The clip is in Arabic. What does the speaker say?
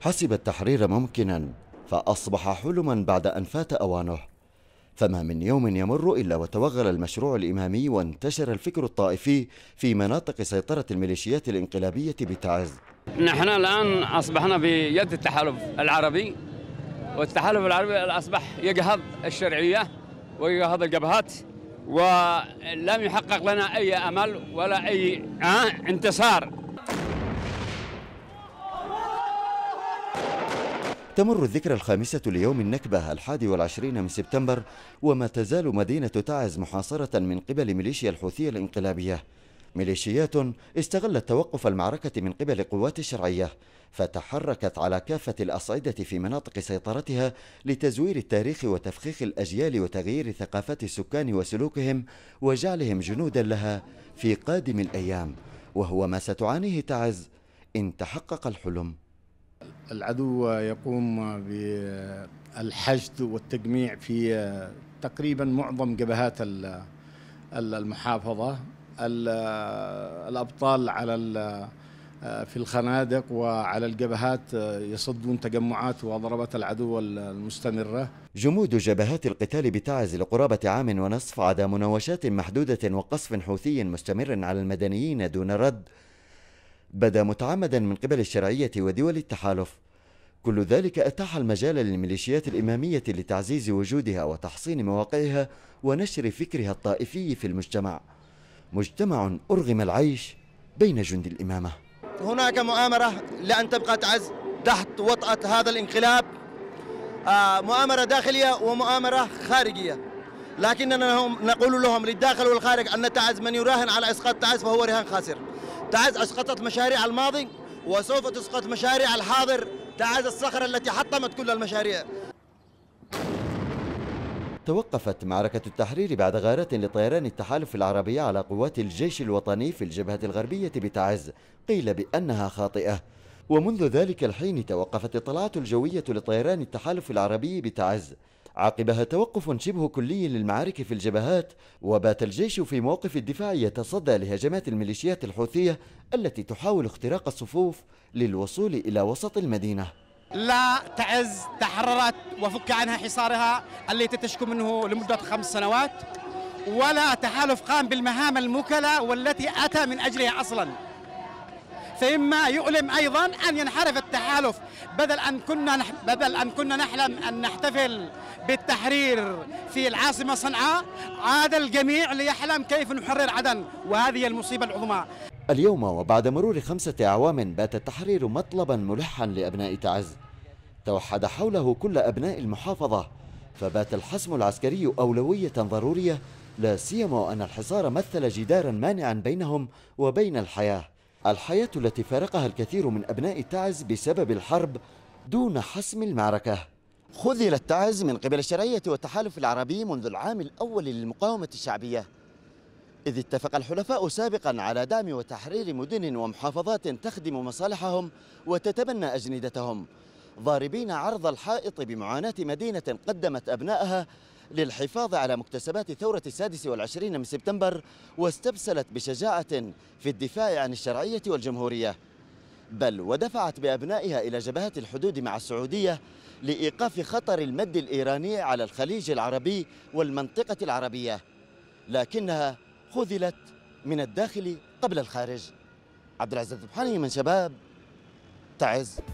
حسب التحرير ممكنا فأصبح حلما بعد أن فات أوانه فما من يوم يمر إلا وتوغل المشروع الإمامي وانتشر الفكر الطائفي في مناطق سيطرة الميليشيات الانقلابية بتعز نحن الآن أصبحنا بيد التحالف العربي والتحالف العربي أصبح يجهض الشرعية ويجهض الجبهات ولم يحقق لنا أي أمل ولا أي آه، انتصار تمر الذكرى الخامسة ليوم النكبة الحادي والعشرين من سبتمبر وما تزال مدينة تعز محاصرة من قبل ميليشيا الحوثية الانقلابية ميليشيات استغلت توقف المعركة من قبل قوات الشرعية فتحركت على كافة الأصعدة في مناطق سيطرتها لتزوير التاريخ وتفخيخ الأجيال وتغيير ثقافات السكان وسلوكهم وجعلهم جنودا لها في قادم الأيام وهو ما ستعانيه تعز إن تحقق الحلم العدو يقوم بالحشد والتجميع في تقريبا معظم جبهات المحافظة الأبطال على في الخنادق وعلى الجبهات يصدون تجمعات وضربات العدو المستمرة جمود جبهات القتال بتعز لقرابة عام ونصف عدا مناوشات محدودة وقصف حوثي مستمر على المدنيين دون رد بدا متعمدا من قبل الشرعية ودول التحالف كل ذلك أتاح المجال للميليشيات الإمامية لتعزيز وجودها وتحصين مواقعها ونشر فكرها الطائفي في المجتمع مجتمع أرغم العيش بين جند الإمامة هناك مؤامرة لأن تبقى تعز تحت وطأة هذا الانقلاب آه، مؤامرة داخلية ومؤامرة خارجية لكننا نقول لهم للداخل والخارج أن تعز من يراهن على إسقاط تعز فهو رهان خاسر تعز أسقطت مشاريع الماضي وسوف تسقط مشاريع الحاضر تعز الصخرة التي حطمت كل المشاريع توقفت معركة التحرير بعد غارات لطيران التحالف العربي على قوات الجيش الوطني في الجبهة الغربية بتعز قيل بأنها خاطئة ومنذ ذلك الحين توقفت الطلعات الجوية لطيران التحالف العربي بتعز عقبها توقف شبه كلي للمعارك في الجبهات وبات الجيش في موقف الدفاع يتصدى لهجمات الميليشيات الحوثية التي تحاول اختراق الصفوف للوصول إلى وسط المدينة لا تعز تحررت وفك عنها حصارها التي تشكو منه لمدة خمس سنوات ولا تحالف قام بالمهام المكلة والتي أتى من أجلها أصلاً فإما يؤلم أيضا أن ينحرف التحالف بدل أن كنا نح... بدل أن كنا نحلم أن نحتفل بالتحرير في العاصمة صنعاء عاد الجميع ليحلم كيف نحرر عدن وهذه المصيبة العظمى اليوم وبعد مرور خمسة أعوام بات التحرير مطلبا ملحا لأبناء تعز توحد حوله كل أبناء المحافظة فبات الحسم العسكري أولوية ضرورية لا سيما أن الحصار مثل جدارا مانعا بينهم وبين الحياة الحياة التي فارقها الكثير من أبناء تعز بسبب الحرب دون حسم المعركة خذل التعز من قبل الشرعية والتحالف العربي منذ العام الأول للمقاومة الشعبية إذ اتفق الحلفاء سابقا على دعم وتحرير مدن ومحافظات تخدم مصالحهم وتتبنى أجندتهم ضاربين عرض الحائط بمعاناة مدينة قدمت أبنائها للحفاظ على مكتسبات ثورة السادس والعشرين من سبتمبر واستبسلت بشجاعة في الدفاع عن الشرعية والجمهورية بل ودفعت بأبنائها إلى جبهات الحدود مع السعودية لإيقاف خطر المد الإيراني على الخليج العربي والمنطقة العربية لكنها خذلت من الداخل قبل الخارج عبد العزيز من شباب تعز